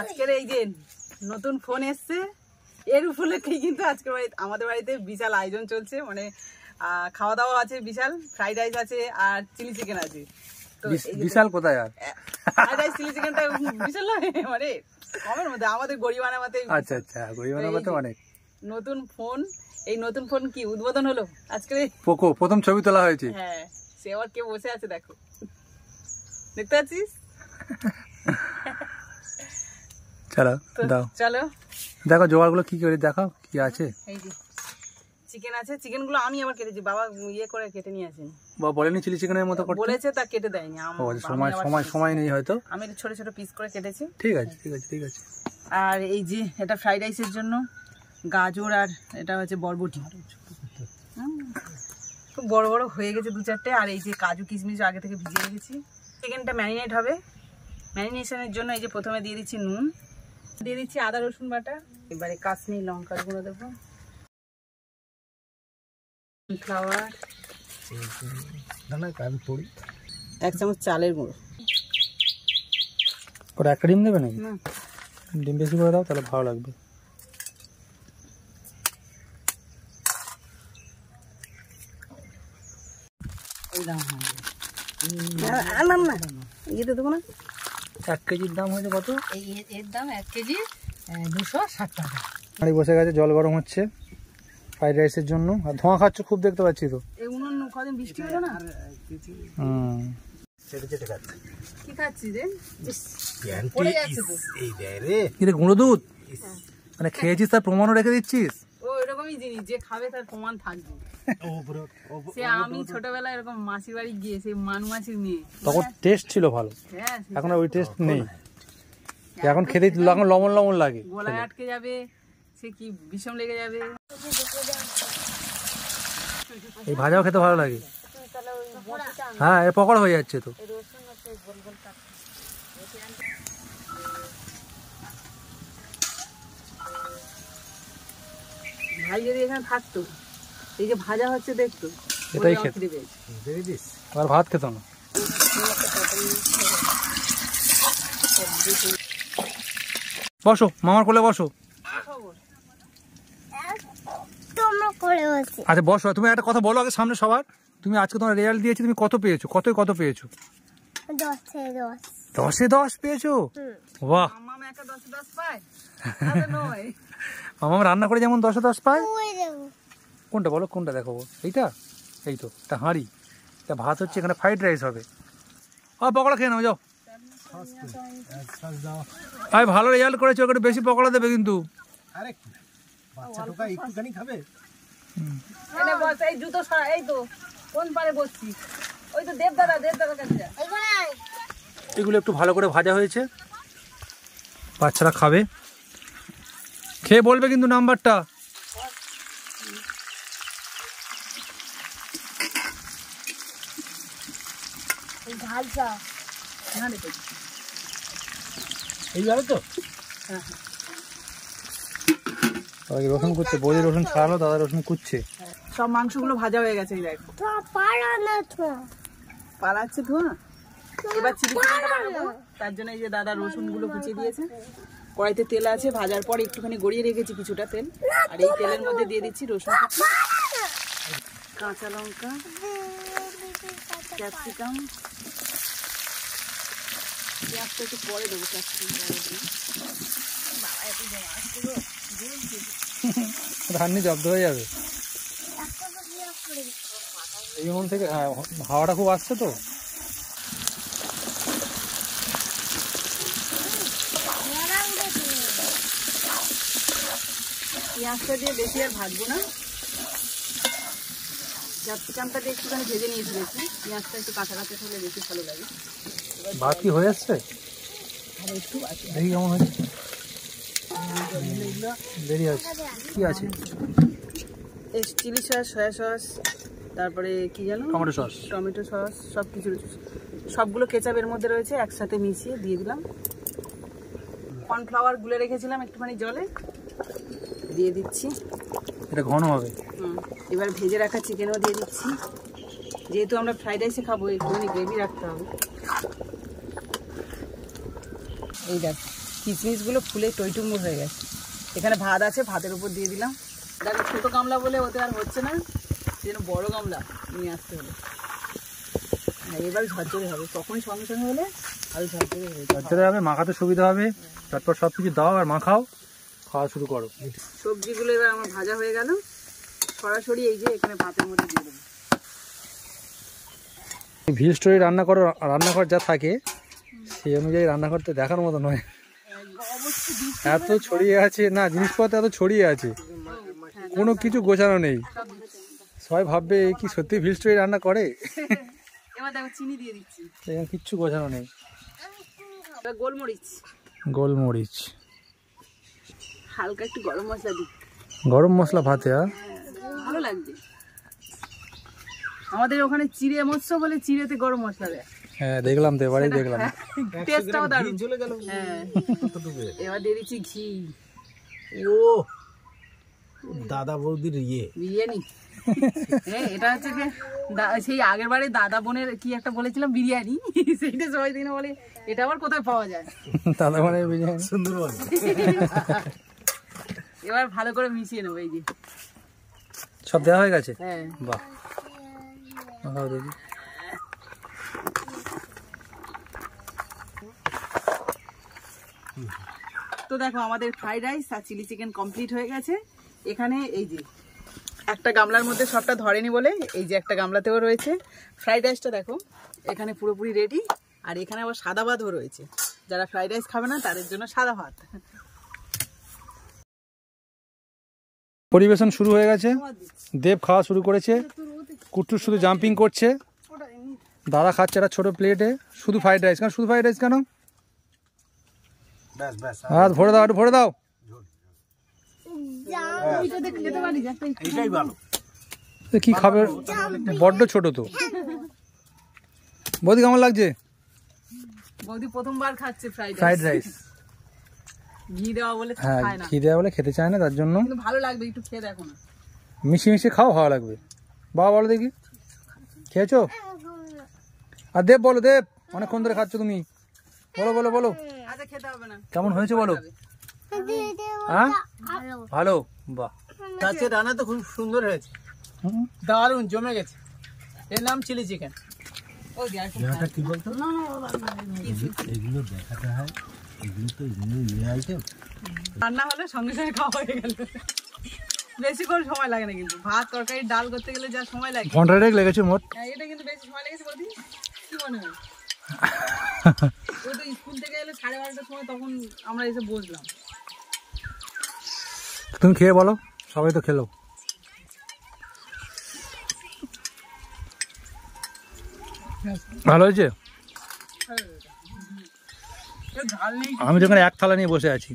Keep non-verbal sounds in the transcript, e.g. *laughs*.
আজকের এই যে নতুন ফোন এসছে এর উপলক্ষে কিন্তু আজকে বাড়িতে আমাদের বাড়িতে বিশাল আয়োজন চলছে মানে খাওয়া দাওয়া আছে বিশাল ফ্রাইড রাইস আছে আর চিলি চিকেন আছে বিশাল কোথায় আর ফ্রাইড রাইস চিলি চিকেনটা বিশাল নয় মানে কমের মধ্যে আমাদের গরিবানামাতে আচ্ছা আচ্ছা গরিবানামাতে অনেক নতুন ফোন এই নতুন ফোন কি উদ্বোধন হলো আজকে পোকো প্রথম ছবি তোলা হয়েছে হ্যাঁ সে আবার কে বসে আছে দেখো দেখতে পাচ্ছিস *laughs* চলো দাও চলো দেখো জোগাড়গুলো কি করে দেখো কি আছে এই যে চিকেন আছে আমি আবার কেটেছি বাবা ইয়ে করে কেটে নিয়ে বলেনি চিলি চিকেনের মতো বলেছে তা কেটে দেয়নি আমার আচ্ছা, সময় সময় সময় নেই হয়তো আমি পিস করে কেটেছি ঠিক আছে ঠিক আছে ঠিক আছে আর এই যে এটা রাইসের জন্য গাজর আর এটা হচ্ছে বরবটি খুব বড় বড় হয়ে গেছে দু চারটে আর এই যে কাজু কিশমিশ আগে থেকে ভিজিয়ে রেখেছি চিকেনটা ম্যারিনেট হবে ম্যারিনেশনের জন্য এই যে প্রথমে দিয়ে দিচ্ছি নুন দিয়ে দিচ্ছি আদা রসুন বাটা এবারে কাশ্মীর লঙ্কার গুঁড়ো দেবো ফ্লাওয়ার এক চামচ চালের গুঁড়ো ওরা একটা ডিম দেবে নাকি ডিম বেশি করে দাও তাহলে ভালো লাগবে না না না ইয়েতে দেবো না এক কেজির দাম হয়েছে কত এর দাম এক কেজি দুশো ষাট টাকা হাঁড়ি বসে গেছে জল গরম হচ্ছে ফ্রাইড রাইসের জন্য আর ধোঁয়া খাচ্ছ খুব দেখতে পাচ্ছি তো বৃষ্টি হলো না গুঁড়ো দুধ হ্যাঁ। মানে খেয়েছিস তার প্রমাণও রেখে দিচ্ছিস যে খাবে তার প্রমাণ থাকবে সে আমি এরকম মাসির বাড়ি গিয়ে মানু মাছির তখন টেস্ট হ্যাঁ। ছিল ভালো হ্যাঁ, এখন ওই টেস্ট নেই এখন খেতে এখন লবণ লবণ লাগে গলায় আটকে যাবে সে কি লেগে যাবে এই ভাজাও খেতে ভালো লাগে হ্যাঁ পকোড়া হয়ে যাচ্ছে তো ভাই যদি এখানে থাকতো এই যে ভাজা হচ্ছে দেখতো এটাই খেতে আর ভাত খেতাম না বসো মামার কোলে বসো আচ্ছা বসো তুমি একটা কথা বলো আগে সামনে সবার তুমি আজকে তোমার রেজাল্ট দিয়েছি তুমি কত পেয়েছো কত কত পেয়েছো দশে দশ পেয়েছো বাহ একটা দশে দশ পায় নয় মামাম রান্না করে যেমন দশে দশ পায় কোনটা বলো কোনটা দেখাবো এইটা এই তো এটা হাঁড়ি এটা ভাত হচ্ছে এখানে ফ্রাইড রাইস হবে আর পকোড়া খেয়ে নাও যাও ভাই ভালো রেজাল্ট করেছো একটু বেশি পকোড়া দেবে কিন্তু এগুলো একটু ভালো করে ভাজা হয়েছে বাচ্চারা খাবে খেয়ে বলবে কিন্তু নাম্বারটা হ্যাঁ, হ্যাঁ, হ্যাঁ। রসুন করছে বৌদি রসুন ছাড়ালো দাদা রসুন কুচ্ছে সব মাংসগুলো ভাজা হয়ে গেছে দেখো পালাচ্ছে ধোঁয়া এবার তার জন্য এই যে দাদা রসুন গুলো দিয়েছে কড়াইতে তেল আছে ভাজার পর একটুখানি গড়িয়ে রেখেছি কিছুটা তেল আর এই তেলের মধ্যে দিয়ে দিচ্ছি রসুন কাঁচা লঙ্কা ক্যাপসিকাম পেঁয়াজটা একটু পরে দেবো রান্নি জব্দ হয়ে যাবে এই মন থেকে হ্যাঁ, হাওয়াটা খুব আসছে তো পেঁয়াজটা দিয়ে বেশি আর ভাজবো না ক্যাপসিকামটা দিয়ে একটুখানি ভেজে নিয়ে দিয়েছি পেঁয়াজটা একটু কাঁচা কাঁচা হলে বেশি ভালো লাগে বাকি হয়ে যাচ্ছে আছে কি এই সস সয়া সস তারপরে টমেটো সস টমেটো সস সব কিছু সবগুলো মধ্যে রয়েছে একসাথে মিশিয়ে দিয়ে দিলাম কর্নফ্লাওয়ার গুলে রেখেছিলাম একটুখানি জলে দিয়ে দিচ্ছি এটা ঘন হবে এবার ভেজে রাখা চিকেনও দিয়ে দিচ্ছি যেহেতু আমরা ফ্রাইড রাইসে খাবো একটুখানি গ্রেভি রাখতে হবে এই দেখ কিশমিশগুলো ফুলে টইটুম্বুর হয়ে গেছে এখানে ভাত আছে ভাতের উপর দিয়ে দিলাম দেখো ছোটো গামলা বলে ওতে আর হচ্ছে না যেন বড় গামলা নিয়ে আসতে হবে হ্যাঁ, এবার ঝরঝরে হবে তখনই সঙ্গে সঙ্গে হলে আর ঝরঝরে হবে ঝরঝরে হবে মাখাতে সুবিধা হবে তারপর সব কিছু দাও আর মাখাও খাওয়া শুরু করো সবজিগুলো এবার আমার ভাজা হয়ে গেল সরাসরি এই যে এখানে পাতের মধ্যে দিয়ে দেবো ভিডিও রান্না করো রান্নাঘর যা থাকে সেই অনুযায়ী রান্নাঘর তো দেখার মতো নয় এত ছড়িয়ে আছে না জিনিসপত্র এত ছড়িয়ে আছে কোনো কিছু গোছানো নেই সবাই ভাববে কি সত্যি ভিল রান্না করে কিচ্ছু গোছানো নেই গোলমরিচ গোলমরিচ হালকা একটু গরম মশলা দিই গরম মশলা ভাতে আর হ্যাঁ, ভালো লাগবে আমাদের ওখানে চিড়ে মৎস্য বলে চিড়েতে গরম মশলা দেয় হ্যাঁ দেখলাম তো এবারেই দেখলাম হ্যাঁ, টেস্টটাও দারুণ চলে গেল হ্যাঁ এবার দিয়ে দিচ্ছি ঘি ও দাদা বৌদির ইয়ে বিরিয়ানি এটা হচ্ছে যে সেই আগের বারে দাদা বোনের কি একটা বলেছিলাম বিরিয়ানি সেইটা সবাই দিনে বলে এটা আবার কোথায় পাওয়া যায় দাদা বোনের বিরিয়ানি সুন্দরবন এবার ভালো করে মিশিয়ে নেবো এই যে সব দেওয়া হয়ে গেছে হ্যাঁ বাহ দেখি তো দেখো আমাদের ফ্রাইড রাইস আর চিলি চিকেন কমপ্লিট হয়ে গেছে এখানে এই যে একটা গামলার মধ্যে সবটা ধরেনি বলে এই যে একটা গামলাতেও রয়েছে ফ্রাইড রাইসটা দেখো এখানে পুরোপুরি রেডি আর এখানে আবার সাদা ভাতও রয়েছে যারা ফ্রাইড রাইস খাবে না তাদের জন্য সাদা ভাত পরিবেশন শুরু হয়ে গেছে দেব খাওয়া শুরু করেছে কুটুর শুধু জাম্পিং করছে দাদা খাচ্ছে একটা ছোটো প্লেটে শুধু ফ্রাইড রাইস কেন শুধু ফ্রাইড রাইস কেন হ্যাঁ ভরে দাও একটু ভরে দাও কি খাবে বড্ড ছোট তো বৌদি কেমন লাগছে বৌদি প্রথমবার খাচ্ছে ফ্রাইড রাইস ঘি দেওয়া বলে হ্যাঁ ঘি দেওয়া বলে খেতে চায় না তার জন্য ভালো লাগবে একটু খেয়ে দেখো না মিশিয়ে মিশিয়ে খাও ভালো লাগবে বাবা বলো দেখি খেয়েছো আর দেব বলো দেব অনেকক্ষণ ধরে খাচ্ছ তুমি বলো বলো বলো আচ্ছা, কেমন হয়েছে বলো হ্যাঁ ভালো বাহ গাছের রান্না তো খুব সুন্দর হয়েছে দারুন জমে গেছে এর নাম চিলি চিকেন ও কি বলতো এগুলো দেখাতে হয় রান্না হলে সঙ্গে সঙ্গে সময় লাগে না কিন্তু ভাত তরকারি ডাল করতে গেলে যা সময় লাগে রেক লেগেছে মোট হ্যাঁ, এটা কিন্তু বেশি সময় লেগেছে মনে হয় *laughs* তো স্কুল থেকে সাড়ে বারোটার সময় তখন আমরা এসে বসলাম তুমি খেয়ে বলো সবাই তো খেলো ভালো হয়েছে আমি তো এক থালা নিয়ে বসে আছি